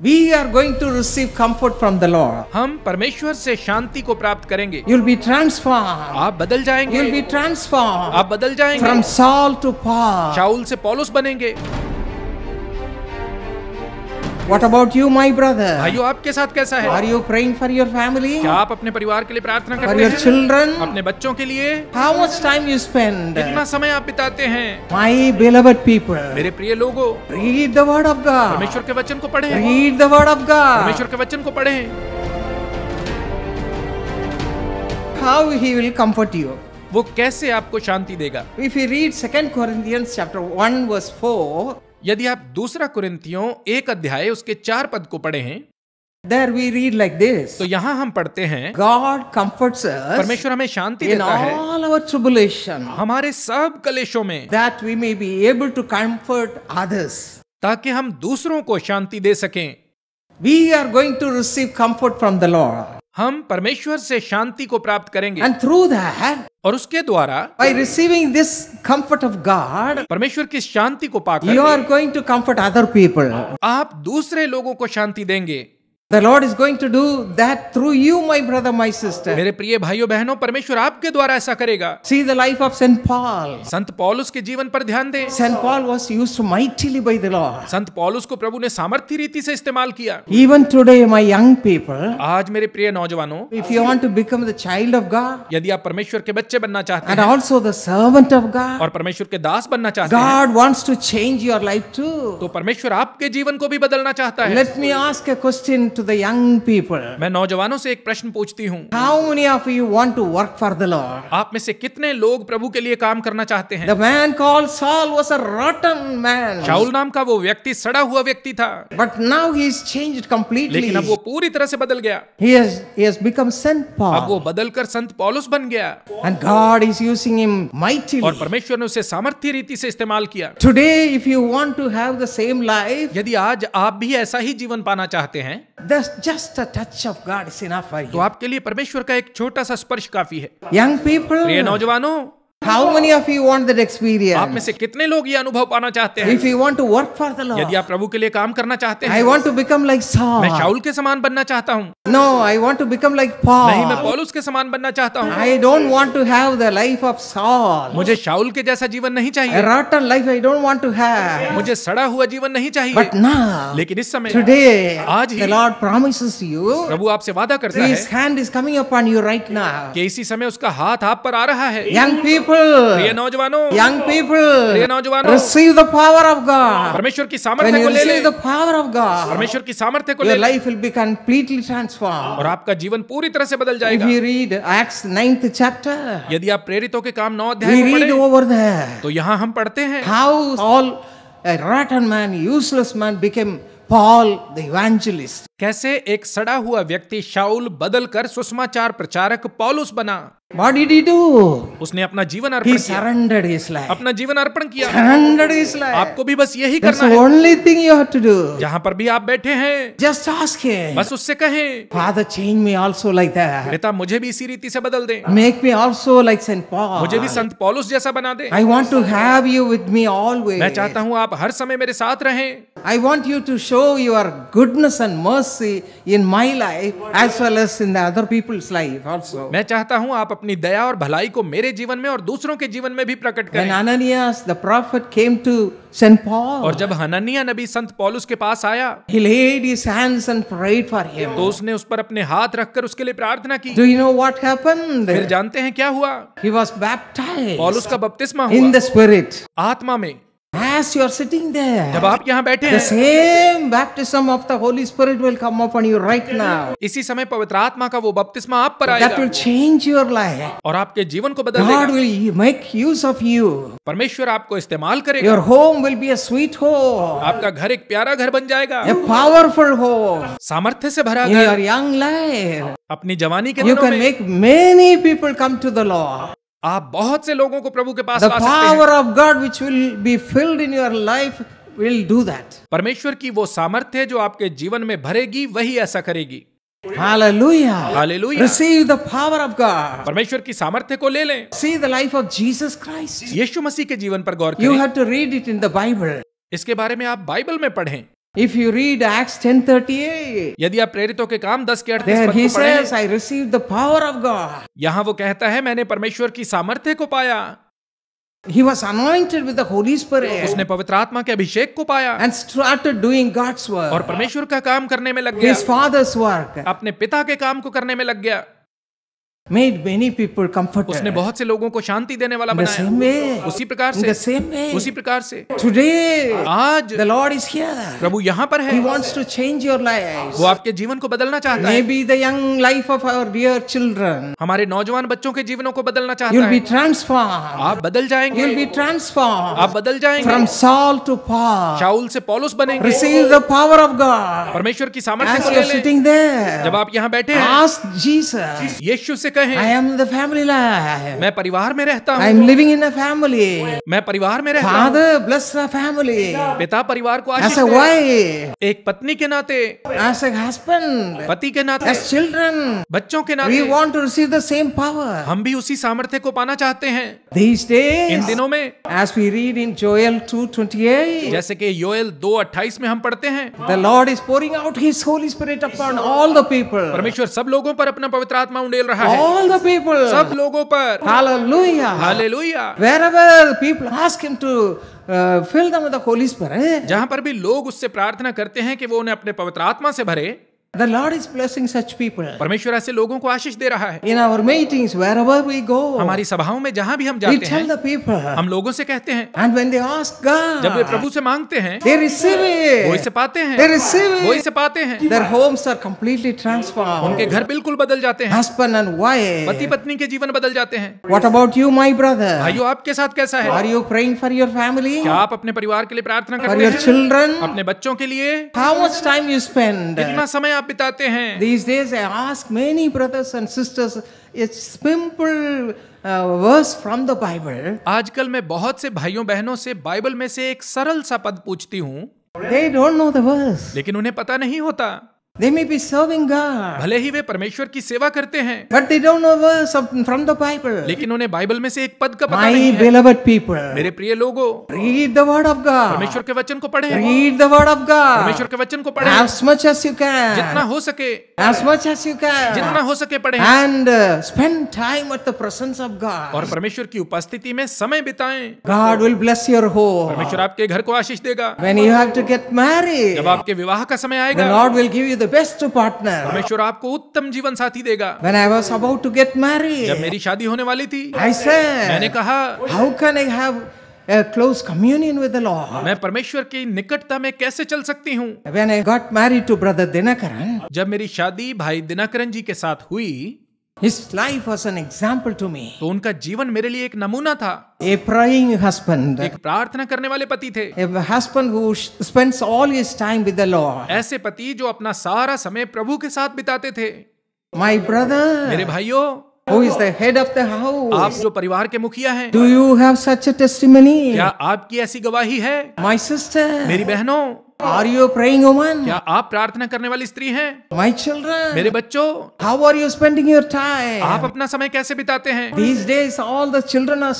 We are going to receive comfort from the Lord. हम परमेश्वर से शांति को प्राप्त करेंगे You'll be transformed. आप बदल जाएंगे You'll be transformed. आप बदल जाएंगे From Saul to Paul. शाऊल से पॉलस बनेंगे What about you, my brother? भाइयों आपके साथ कैसा है Are you praying for your family? क्या आप अपने परिवार के लिए प्रार्थना करते हैं? For your children? अपने बच्चों के लिए? How much time you spend? कितना समय आप बिताते हैं? My beloved people. मेरे प्रिय लोगों. Read the word of God. परमेश्वर के वचन को पढ़ें. Read the word of God. परमेश्वर के वचन को पढ़ें. How he will comfort you. वो कैसे आपको शांति देगा If you read Second Corinthians chapter 1 verse 4 यदि आप दूसरा कुरिंथियों एक अध्याय उसके चार पद को पढ़े हैं There we read like this. तो यहाँ हम पढ़ते हैं God comforts us परमेश्वर हमें शांति देता है all our tribulation, हमारे सब कलेशों में that we may be able to comfort others. ताकि हम दूसरों को शांति दे सकें We are going to receive comfort from the Lord. हम परमेश्वर से शांति को प्राप्त करेंगे एंड थ्रू दैट और उसके द्वारा by receiving this comfort of God परमेश्वर की शांति को पाकर you are going to comfort other people आप दूसरे लोगों को शांति देंगे The Lord is going to do that through you, my brother, my sister. मेरे प्रिय भाइयों बहनों परमेश्वर आपके द्वारा ऐसा करेगा See the life of Saint Paul. संत पॉल उसके जीवन पर ध्यान दें. Saint Paul was used mightily by the Lord. संत पॉल उसको प्रभु ने सामर्थ्य रीति से इस्तेमाल किया. Even today, my young people. आज मेरे प्रिय नौजवानों. If you want to become the child of God. यदि आप परमेश्वर के बच्चे बनना चाहते हैं. And also the servant of God. और परमेश्वर के दास बनना चाहते हैं. God wants to change your life too. तो परमेश्वर आपके जीवन को भी बदलना चाहता है. Let me ask a question to the young people. मैं नौजवानों से एक प्रश्न पूछती हूँ How many of you want to work for the Lord? आप में से कितने लोग प्रभु के लिए काम करना चाहते हैं The man called Saul was a rotten man. Saul नाम का वो व्यक्ति सड़ा हुआ व्यक्ति था But now he is changed completely. लेकिन अब वो पूरी तरह से बदल गया He has he has become Saint Paul. अब वो बदलकर संत पौलुस बन गया And God is using him mightily. और परमेश्वर ने उसे सामर्थ्य रीति से इस्तेमाल किया Today if you want to have the same life, यदि आज आप भी ऐसा ही जीवन पाना चाहते हैं just touch of God is enough तो आपके लिए परमेश्वर का एक छोटा सा स्पर्श काफी है यंग पीपल नौजवानों How many of you want that experience? आप में से कितने लोग ये अनुभव पाना चाहते हैं? If you want to work for the Lord, यदि आप प्रभु के लिए काम करना चाहते हैं, I want to become like Saul. मैं शाऊल के समान बनना चाहता हूँ. No, I want to become like Paul. नहीं मैं पौलुस के समान बनना चाहता हूँ. I don't want to have the life of Saul. मुझे शाऊल के जैसा जीवन नहीं चाहिए. A rotten life I don't want to have. मुझे सड़ा हुआ जीवन नहीं चाहिए. But now, लेकिन इस समय today, आज ही, the Lord promises you. प्रभु आपसे वादा करता है. His hand is coming upon you right now. कि इसी समय उसका हाथ आप पर आ रहा है. Young people people, प्रिय नौजवानों, young people, प्रिय नौजवानों, receive the power of God. परमेश्वर की सामर्थ्य को ले ले. the power of God, परमेश्वर की सामर्थ्य को ले ले. Your life will be completely transformed. और आपका जीवन पूरी तरह से बदल जाएगा. If you read Acts 9th chapter, यदि आप प्रेरितों के काम नौ अध्याय को पढ़ें, over there, तो यहाँ हम पढ़ते हैं. How all a rotten man, useless man became Paul the evangelist. कैसे एक सड़ा हुआ व्यक्ति शाउल बदलकर सुषमाचार प्रचारक पॉलुस बना What did he do? उसने अपना जीवन अर्पण he surrendered his life. अपना जीवन अर्पण किया surrendered his life. आपको भी बस यही That's करना है only thing you have to do. जहाँ पर भी आप बैठे हैं Just ask him. बस उससे कहें Father change me also like that. पिता मुझे भी इसी रीति से बदल दे Make me also like Saint Paul. मुझे भी संत पॉलुस जैसा बना दे I want to have you with me always. मैं चाहता हूँ आप हर समय मेरे साथ रहें I want you to show your goodness and mercy mercy in my life as well as in the other people's life also. मैं चाहता हूँ आप अपनी दया और भलाई को मेरे जीवन में और दूसरों के जीवन में भी प्रकट करें. When Ananias the prophet came to Saint Paul. और जब हननिया नबी संत पॉलुस के पास आया. He laid his hands and prayed for him. तो उसने उस पर अपने हाथ रखकर उसके लिए प्रार्थना की. Do you know what happened? फिर जानते हैं क्या हुआ? He was baptized. पौलुस का बपतिस्मा हुआ. In the spirit. आत्मा में. As you are sitting there, जब आप यहाँ बैठे हैं, the same baptism of the Holy Spirit will come upon you right now. इसी समय पवित्र आत्मा का वो बपतिस्मा आप पर आएगा. That will change your life. और आपके जीवन को बदल देगा. God will make use of you. परमेश्वर आपको इस्तेमाल करेगा Your home will be a sweet home, आपका घर एक प्यारा घर बन जाएगा a powerful home. सामर्थ्य से भरा In घर your young life, अपनी जवानी के दिनों में. you can make many people come to the Lord. आप बहुत से लोगों को प्रभु के पास ला सकते हैं। Power of God which will be filled in your life will do that परमेश्वर की वो सामर्थ्य जो आपके जीवन में भरेगी वही ऐसा करेगी Hallelujah. Hallelujah. Receive the power of God. परमेश्वर की सामर्थ्य को ले लें See the life of Jesus Christ. यीशु मसीह के जीवन पर गौर करें You have to read it in the Bible. इसके बारे में आप बाइबल में पढ़ें If you read Acts 10:38, यदि आप प्रेरितों के काम 10 के 38 पद को पढ़ें, I received the power of God. यहाँ वो कहता है मैंने परमेश्वर की सामर्थ्य को पाया He was anointed with the Holy Spirit. उसने पवित्र आत्मा के अभिषेक को पाया and started doing God's work. और परमेश्वर का काम करने में लग गया His father's work. अपने पिता के काम को करने में लग गया made many people comforted. उसने बहुत से लोगों को शांति देने वाला बनाया the same way, उसी प्रकार से the same way, उसी प्रकार से today आज the Lord is here. प्रभु यहाँ पर है He wants to change your lives. वो आपके जीवन को बदलना चाहता है Maybe the young life of our dear children. हमारे नौजवान बच्चों के जीवनों को बदलना चाहता You'll है be transformed. आप बदल जाएंगे You'll be transformed. आप बदल जाएंगे From Saul to Paul. Saul से पौलुस बनेंगे Receive the power of God. परमेश्वर की सामर्थ्य को ले लें जब आप यहाँ बैठे हैं Ask Jesus. यीशु से कहें आई एम द फैमिली मैं परिवार में रहता हूँ I am living in family मैं परिवार में रहता हूँ ब्लस फैमिली पिता परिवार को ऐसे वाइफ एक पत्नी के नाते ऐसे हस्बैंड पति के नाते एज चिल्ड्रन बच्चों के नाते we want to receive the same power हम भी उसी सामर्थ्य को पाना चाहते हैं दिस डे इन दिनों में as we read in Joel 2:28 जैसे कि योएल 2:28 में हम पढ़ते हैं the Lord is pouring out his Holy Spirit upon all the people परमेश्वर सब लोगों पर अपना पवित्र आत्मा उंडेल रहा है all the people सब लोगों पर hallelujah hallelujah wherever people ask him to uh, fill them with the holy spirit जहां पर भी लोग उससे प्रार्थना करते हैं कि वो उन्हें अपने पवित्र आत्मा से भरे The Lord is blessing such people. परमेश्वर ऐसे लोगों को आशीष दे रहा है In our meetings, wherever we go, हमारी सभाओं में जहाँ भी हम जाते we tell हैं the people, हम लोगों से कहते हैं And when they ask God, जब वे प्रभु से मांगते हैं they receive it. वो इसे पाते हैं they receive it. वो इसे पाते हैं Their homes are completely transformed. उनके घर बिल्कुल बदल जाते हैं Husband and wife. पति पत्नी के जीवन बदल जाते हैं What about you, my brother? भाइयों आपके साथ कैसा है Are you praying for your family? क्या आप अपने परिवार के लिए प्रार्थना करते हैं? For your children? अपने बच्चों के लिए? How much time you spend? कितना समय आप बिताते हैं these days I ask many brothers and sisters it's simple verse from the Bible आजकल मैं बहुत से भाइयों बहनों से बाइबल में से एक सरल सा पद पूछती हूँ लेकिन उन्हें पता नहीं होता They may be serving God. भले ही वे परमेश्वर की सेवा करते हैं But they don't know verse of, from the Bible. लेकिन उन्हें बाइबल में से एक पद का पता My नहीं है। beloved people. मेरे प्रिय लोगों read the word of God. परमेश्वर के वचन को पढ़ें। Read the word of God. परमेश्वर के वचन को पढ़ें। As much as you can. जितना हो सके As much as you can. जितना हो सके पढ़ें। And uh, spend time at the presence of God. और परमेश्वर की उपस्थिति में समय बिताएं। God will bless your home. परमेश्वर आपके घर को आशीष देगा। When you have to get married. जब आपके विवाह का समय आएगा। The Lord will give you the best partner परमेश्वर आपको उत्तम जीवन साथी देगा When I was about to get married, जब मेरी शादी होने वाली थी I said, मैंने कहा how can I have close communion with मैं परमेश्वर की निकटता में कैसे चल सकती हूँ When I got married to brother Dinakaran, जब मेरी शादी भाई दिनाकरण जी के साथ हुई His life was an example to me. तो उनका जीवन मेरे लिए एक नमूना था A praying husband. एक प्रार्थना करने वाले पति थे A husband who spends all his time with the Lord. ऐसे पति जो अपना सारा समय प्रभु के साथ बिताते थे My brother. मेरे भाइयों Who is the head of the house? आप जो परिवार के मुखिया हैं। Do you have such a testimony? क्या आपकी ऐसी गवाही है My sister. मेरी बहनों आर यू प्रेइंग वुमन क्या आप प्रार्थना करने वाली स्त्री हैं? My चिल्ड्रन मेरे बच्चों. How are you spending your time आप अपना समय कैसे बिताते हैं? These days all the children are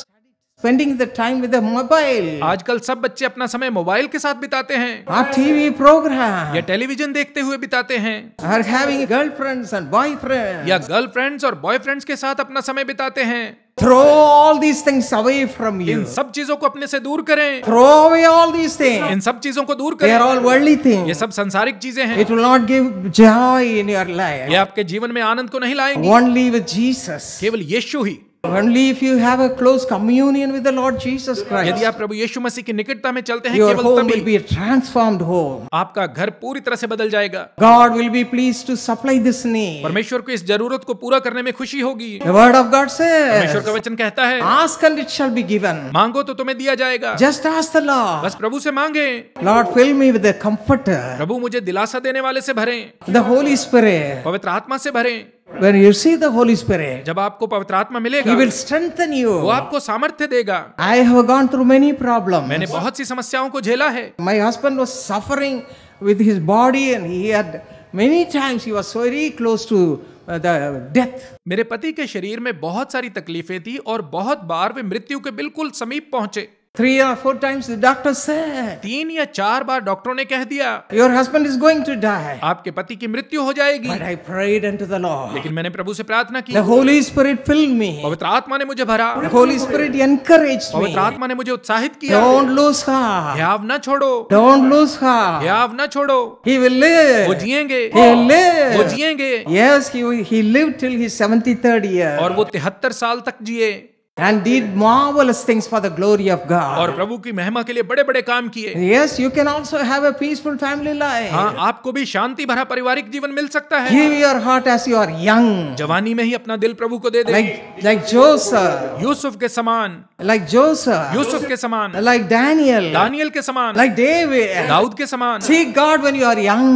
spending the time with the mobile. आजकल सब बच्चे अपना समय मोबाइल के साथ बिताते हैं आप टीवी प्रोग्राम या टेलीविजन देखते हुए बिताते हैं और हैविंग गर्लफ्रेंड्स एंड बॉयफ्रेंड्स या गर्लफ्रेंड्स और बॉयफ्रेंड्स के साथ अपना समय बिताते हैं throw all these things away from you इन सब चीजों को अपने से दूर करें throw away all these thing इन सब चीजों को दूर करें ऑल वर्ल्डली थिंग ये सब संसारिक चीजें हैं it will not give joy in your life ये आपके जीवन में आनंद को नहीं लाएंगे ओनली विद जीसस केवल यीशु ही Only if you have a close communion with the Lord Jesus Christ. यदि आप प्रभु यीशु मसीह की निकटता में चलते हैं केवल तभी will be transformed home. आपका घर पूरी तरह से बदल जाएगा God will be pleased to supply this need. परमेश्वर को इस जरूरत को पूरा करने में खुशी होगी The word of God says. परमेश्वर का वचन कहता है Ask and it shall be given. मांगो तो तुम्हें दिया जाएगा Just ask the Lord. बस प्रभु से मांगे Lord fill me with the comforter. प्रभु मुझे दिलासा देने वाले से भरें The Holy Spirit. पवित्र आत्मा से भरें when you see the holy spirit जब आपको पवित्र आत्मा मिलेगा he will strengthen you वो आपको सामर्थ्य देगा i have gone through many problems मैंने बहुत सी समस्याओं को झेला है my husband was suffering with his body and he had many times he was very close to death मेरे पति के शरीर में बहुत सारी तकलीफें थी और बहुत बार वे मृत्यु के बिल्कुल समीप पहुंचे Three or four times the doctor said. तीन या चार बार डॉक्टरों ने कह दिया Your husband is going to die. आपके पति की मृत्यु हो जाएगी But I prayed unto the Lord. लेकिन मैंने प्रभु से प्रार्थना की The Holy Spirit filled me. पवित्र आत्मा ने मुझे भरा The Holy Spirit encouraged me. पवित्र आत्मा ने मुझे उत्साहित किया Don't lose heart. ध्याव न छोड़ो Don't lose heart. ध्याव न छोड़ो He will live. वो जिएंगे He will live. वो जिएंगे Yes, he he lived till his 73rd year. और वो तिहत्तर साल तक जिए and did marvelous things for the glory of God. aur prabhu ki महिमा ke liye bade bade kaam kiye Yes, you can also have a peaceful family life. ha aapko bhi shanti bhara parivarik jeevan mil sakta hai Give your heart as you are young. jawani mein hi apna dil prabhu ko de de Like like Joseph. yusuf ke saman Like Joseph. yusuf ke saman Like Daniel. daniel ke saman Like David. daud ke saman Seek God when you are young.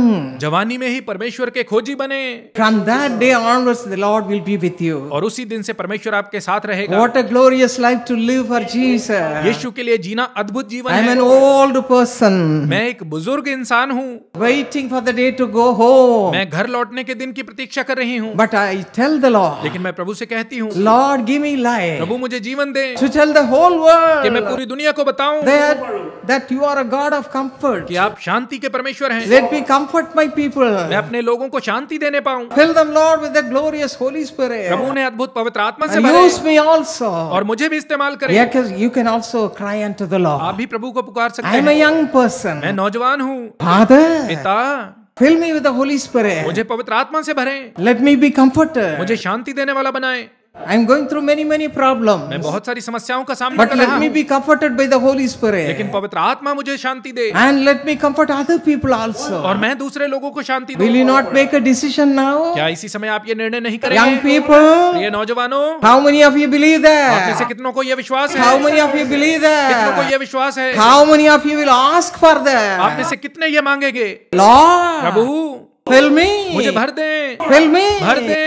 jawani mein hi parmeshwar ke khoji bane From that day onwards, the Lord will be with you. aur usi din se parmeshwar aapke sath rahega What a glorious life to live for Jesus. यीशु के लिए जीना अद्भुत जीवन है. I'm an old person. मैं एक बुजुर्ग इंसान हूँ. Waiting for the day to go home. मैं घर लौटने के दिन की प्रतीक्षा कर रही हूँ. But I tell the Lord. लेकिन मैं प्रभु से कहती हूँ. Lord give me life. प्रभु मुझे जीवन दे. To tell the whole world. कि मैं पूरी दुनिया को बताऊँ. That that you are a God of comfort. कि आप शांति के परमेश्वर हैं. Let me comfort my people. मैं अपने लोगों को शांति देने पाऊँ. Fill them Lord with the glorious Holy Spirit. प्रभु ने अद्भुत पवित्र आत्मा से भरे. Use me also. और मुझे भी इस्तेमाल करें यू कैन आप भी प्रभु को पुकार सकते हैं मैं मैं नौजवान हूँ पिता फिल्म विद होली स्पिरिट मुझे पवित्र आत्मा से भरें लेट मी बी कंफर्ट मुझे शांति देने वाला बनाएं I am going through many many problem मैं बहुत सारी समस्याओं का सामना कर रहा हूं but let me be comforted by the Holy Spirit लेकिन पवित्र आत्मा मुझे शांति दे and let me comfort other people also और मैं दूसरे लोगों को शांति दूं will you not make a decision now क्या इसी समय आप ये निर्णय नहीं करेंगे यंग पीपल ये नौजवानों how many of you believe that आप में से कितनों को ये विश्वास है how many of you believe that कितनों को ये विश्वास है how many of you will ask for that आप में से कितने ये मांगेंगे लॉर्ड प्रभु फिल मुझे भर दे फिल भर दे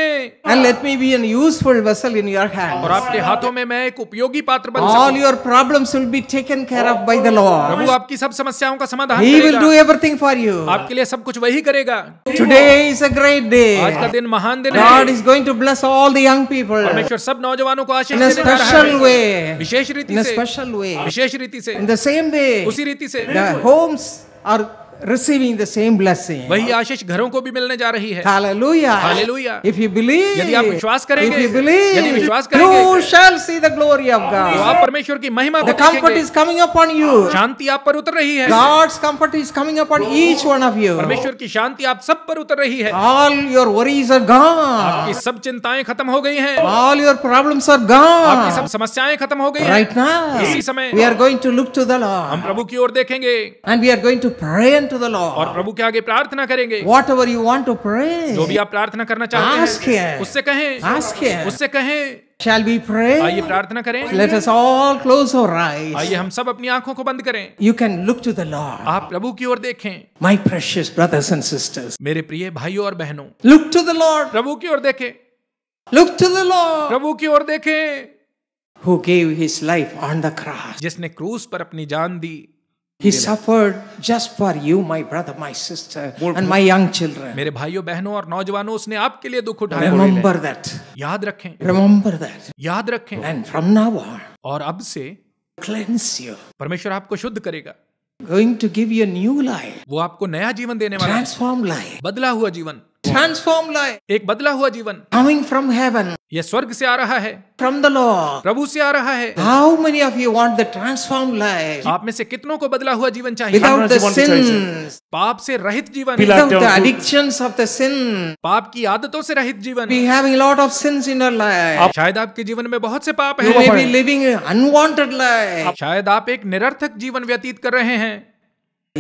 And let me be a useful vessel in your hands. और आपके हाथों में मैं एक उपयोगी पात्र बन सकूं. All your problems will be taken care of by the Lord. प्रभु आपकी सब समस्याओं का समाधान करेगा. He will do everything for you. आपके लिए सब कुछ वही करेगा. Today is a great day. आज का दिन महान दिन है. God is going to bless all the young people. परमेश्वर सब नौजवानों को आशीष देने जा रहा है. In a special way. विशेष रीति से. In a special way. विशेष रीति से. In the same way. उसी रीति से. The homes are receiving the same blessing. वही आशीष घरों को भी मिलने जा रही है Hallelujah. Hallelujah. If you believe, यदि आप विश्वास करेंगे, if you believe, यदि विश्वास करेंगे, you shall see the glory of God. तो आप परमेश्वर की महिमा को The comfort is coming upon you. शांति आप पर उतर रही है. God's comfort is coming upon each one of you. परमेश्वर की शांति आप सब पर उतर रही है. All your worries are gone. आपकी सब चिंताएं खत्म हो गई हैं. All your problems are gone. आपकी सब समस्याएं खत्म हो गई हैं. Right now. इसी समय. We are going to look to the Lord. हम प्रभु की ओर देखेंगे. And we are going to pray and to the Lord और प्रभु के आगे प्रार्थना करेंगे whatever you want to pray जो भी आप प्रार्थना करना चाहते हैं उससे कहें उससे कहें, Shall we pray? आइए प्रार्थना करें. Let us all close our eyes. आइए हम सब अपनी आँखों को बंद करें. You can look to the Lord. आप प्रभु की ओर देखें. My precious brothers and sisters. मेरे प्रिय भाइयों और बहनों. Look to the Lord. प्रभु की ओर देखें. Look to the Lord. प्रभु की ओर देखें. Who gave His life on the cross? जिसने क्रूस पर अपनी जान दी. He suffered just for you, my brother, my sister, and my young children. मेरे भाइयों बहनों और नौजवानों उसने आपके लिए दुख उठाया Remember that. याद रखें Remember that. याद रखें And from now on, और अब से cleanse you. परमेश्वर आपको शुद्ध करेगा Going to give you a new life. वो आपको नया जीवन देने वाला है. Transform life. बदला हुआ जीवन ट्रांसफॉर्म लाइफ एक बदला हुआ जीवन कमिंग फ्रॉम हेवन ये स्वर्ग से आ रहा है फ्रॉम द लॉ प्रभु से आ रहा है how many of you want the transform life आप में से कितनों को बदला हुआ जीवन चाहिए विदाउट द पाप से रहित जीवन without the addictions of the sin पाप की आदतों से रहित जीवन we lot of sins in our life शायद आपके जीवन में बहुत से पाप हैं may be living unwanted life शायद आप एक निरर्थक जीवन व्यतीत कर रहे हैं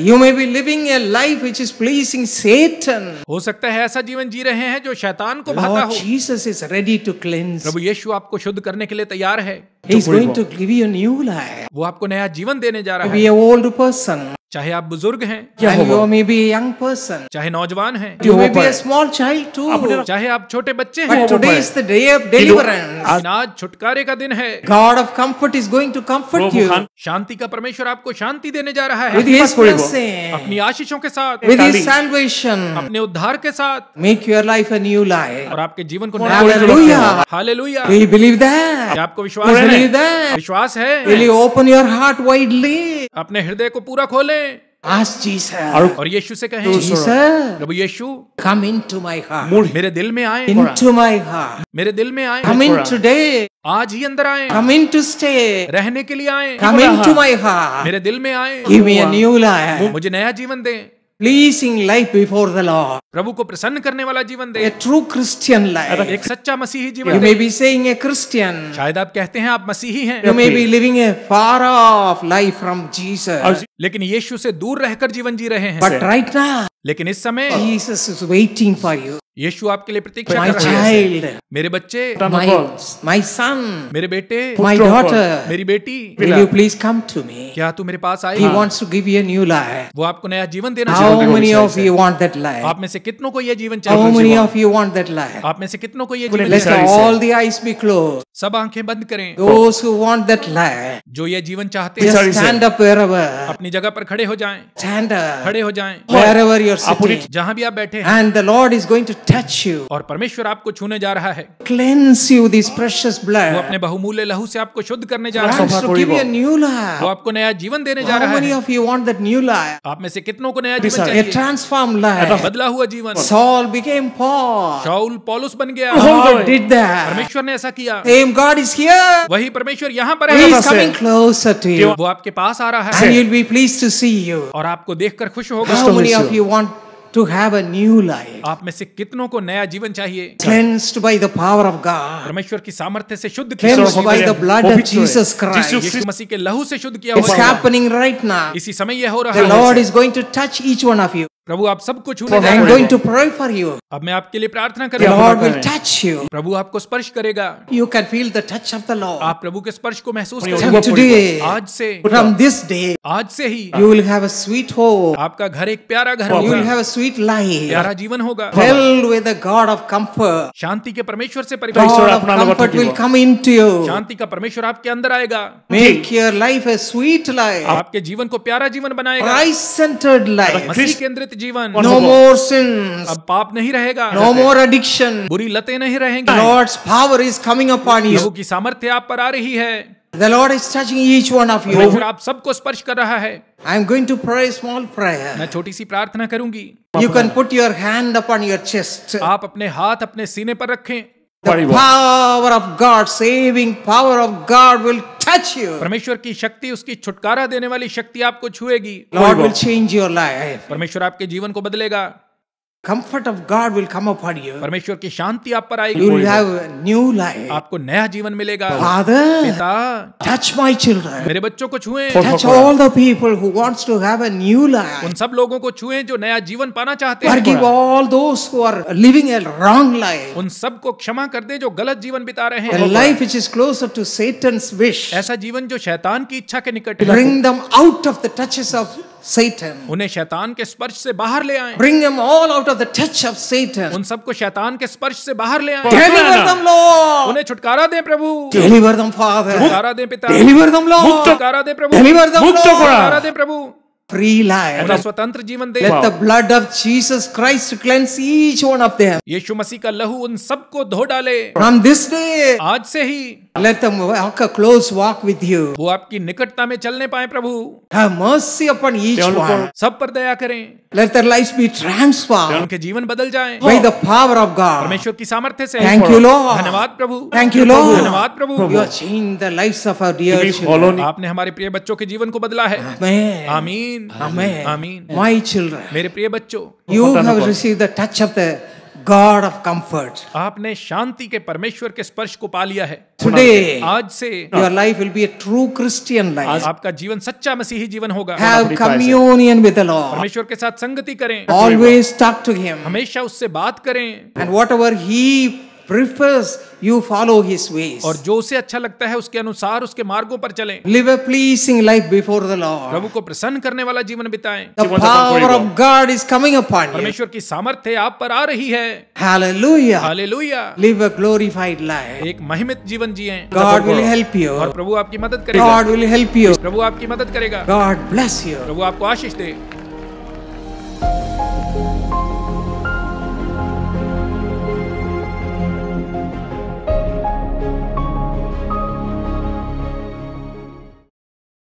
you may be living a life which is pleasing Satan हो सकता है ऐसा जीवन जी रहे हैं जो शैतान को भाता Lord हो Jesus is ready to cleanse प्रभु यीशु आपको शुद्ध करने के लिए तैयार है he is going to give you new life वो आपको नया जीवन देने जा रहा है वी आर ओल्ड पर्सन चाहे आप बुजुर्ग हैं चाहे नौजवान हैं स्मॉल चाइल्ड टू चाहे आप छोटे बच्चे हैं today is the day of deliverance आज छुटकारे का दिन है God of comfort is going to comfort you शांति का परमेश्वर आपको शांति देने जा रहा है अपनी आशीषों के साथ विद हिज सैल्वेशन अपने उद्धार के साथ make your life a new life और आपके जीवन को हालेलुया वी बिलीव दैट आपको विश्वास है विश्वास है ओपन योर हार्ट वाइडली अपने हृदय को पूरा खोले और यीशु से कहे प्रभु यीशु कम इन टू माई हार्ट मेरे दिल में आए इन टू माई हार्ट मेरे दिल में आए कम इन टू डे आज ही अंदर आए कम इन टू स्टे रहने के लिए आए कम इन टू माई हार्ट मेरे दिल में आए न्यू लाइफ मुझे नया जीवन दे pleasing life before the Lord. प्रभु को प्रसन्न करने वाला जीवन दे. A true Christian life. एक सच्चा मसीही जीवन. You may be saying a Christian. शायद आप कहते हैं आप मसीही हैं. You may be living a far off life from Jesus. लेकिन यीशु से दूर रहकर जीवन जी रहे हैं. But right now. लेकिन इस समय यीशु आपके लिए प्रतीक्षा कर रहा है मेरे बच्चे माय सन मेरे बेटे माय डॉटर मेरी बेटी you please come to me क्या तू मेरे पास आए he to give you new life वो आपको नया जीवन देना how many of you want that life आप में से कितनों को यह जीवन चाहिए how many of you want that life आप में से कितनों को जीवन all the eyes be close सब आंखें बंद करें those who want that life जो ये जीवन चाहते हैं अपनी जगह पर खड़े हो जाएं खड़े हो जाएं you're sitting. जहां भी आप बैठे हैं. And the Lord is going to touch you. और परमेश्वर आपको छूने जा रहा है. Cleanse you this precious blood. वो अपने बहुमूल्य लहू से आपको शुद्ध करने जा रहा है. To give you a new life. वो आपको नया जीवन देने जा रहा है. How many of you want that new life? आप में से कितनों को नया जीवन चाहिए? A transformed life. बदला हुआ जीवन. Saul became Paul. शाऊल पौलुस बन गया. God did that. परमेश्वर ने ऐसा किया. Same God is here. वही परमेश्वर यहाँ पर है. He is coming closer to you. वो आपके पास आ रहा है. And you'll be pleased to see you. और आपको देखकर खुश होगा. How many of you want to have a new life. आप में से कितनों को नया जीवन चाहिए? Cleansed by the power of God. परमेश्वर की सामर्थ्य से शुद्ध किया हुआ by the blood of Jesus Christ. यीशु मसीह के लहू से शुद्ध किया हुआ It's happening right now. इसी समय यह हो रहा है. The Lord is going to touch each one of you. प्रभु आप सब कुछ अब मैं आपके लिए प्रार्थना कर प्रभु आपको स्पर्श करेगा you can feel the touch of the Lord आप प्रभु के स्पर्श को महसूस करेंगे आज से फ्रॉम दिस डे आज से ही you will have a sweet home आपका घर एक प्यारा घर you will have a sweet life प्यारा जीवन होगा with the God of comfort शांति के परमेश्वर से comfort will come into you शांति का परमेश्वर आपके अंदर आएगा make your life a sweet life आपके जीवन को प्यारा जीवन बनाएगा क्राइस्ट सेंटर्ड लाइफ मसीह केंद्रित जीवन नो मोर सिंस अब पाप नहीं रहेगा नो मोर एडिक्शन बुरी लते नहीं रहेंगे Lord's power is coming upon you की सामर्थ्य आप पर आ रही है The Lord is touching each one of you. प्रभु आप सबको स्पर्श कर रहा है. I am going to pray a small prayer. मैं छोटी सी प्रार्थना करूंगी. You can put your hand upon your chest. आप अपने हाथ अपने सीने पर रखें. Power of God saving power of God will touch you परमेश्वर की शक्ति उसकी छुटकारा देने वाली शक्ति आपको छुएगी Lord will change your life परमेश्वर आपके जीवन को बदलेगा comfort of God will come upon you. परमेश्वर की शांति आप पर आएगी. You will have new life. आपको नया जीवन मिलेगा. Father, पिता, touch my children. मेरे बच्चों को छुएं. Touch all the people who wants to have a new life. उन सब लोगों को छुएं जो नया जीवन पाना चाहते हैं. Forgive all those who are living a wrong life. उन सब को क्षमा कर दें जो गलत जीवन बिता रहे हैं. A life which is closer to Satan's wish. ऐसा जीवन जो शैतान की इच्छा के निकट है. Bring them out of the touches of Satan. उन्हें शैतान के स्पर्श से बाहर ले आए Bring them all out of the touch of Satan. उन सबको शैतान के स्पर्श से बाहर ले आए Deliver them Lord. उन्हें छुटकारा दें प्रभु Deliver them Father. छुटकारा दें पिता Deliver them Lord. मुक्त छुटकारा दें प्रभु Deliver them Lord. मुक्त छुटकारा दें प्रभु फ्री लाइफ स्वतंत्र जीवन दे let the blood of Jesus Christ cleanse each one of them यीशु मसीह का लहू उन सबको धो डाले फ्रॉम दिस डे आज से ही Let them walk a close walk with you. वो आपकी निकटता में चलने पाए प्रभु Have upon each one. सब पर दया करें Let their lives be transformed. उनके जीवन बदल जाए By the power of God. परमेश्वर की सामर्थ्य से Thank you Lord. धन्यवाद प्रभु Thank you Lord. धन्यवाद प्रभु You have changed the lives of our dear children. आपने हमारे प्रिय बच्चों के जीवन को बदला है Amen. आमीन आमीन आमीन My children. मेरे प्रिय बच्चों You have received the touch of the God of comfort आपने शांति के परमेश्वर के स्पर्श को पा लिया है टुडे आज से your life will be a true Christian life आपका जीवन सच्चा मसीही जीवन होगा have communion with the Lord परमेश्वर के साथ संगति करें ऑलवेज टॉक टू हिम हमेशा उससे बात करें and whatever he prefers you follow his ways aur jo use acha lagta hai uske anusar uske margon par chale live a pleasing life before the lord prabhu ko prasann karne wala jeevan bitaye the power of god is coming upon you parmeshwar ki samarthya aap par aa rahi hai hallelujah hallelujah live a glorified life ek mahimit jeevan jiye god will help you aur prabhu aapki madad karega god will help you prabhu aapki madad karega god bless you prabhu aapko aashish de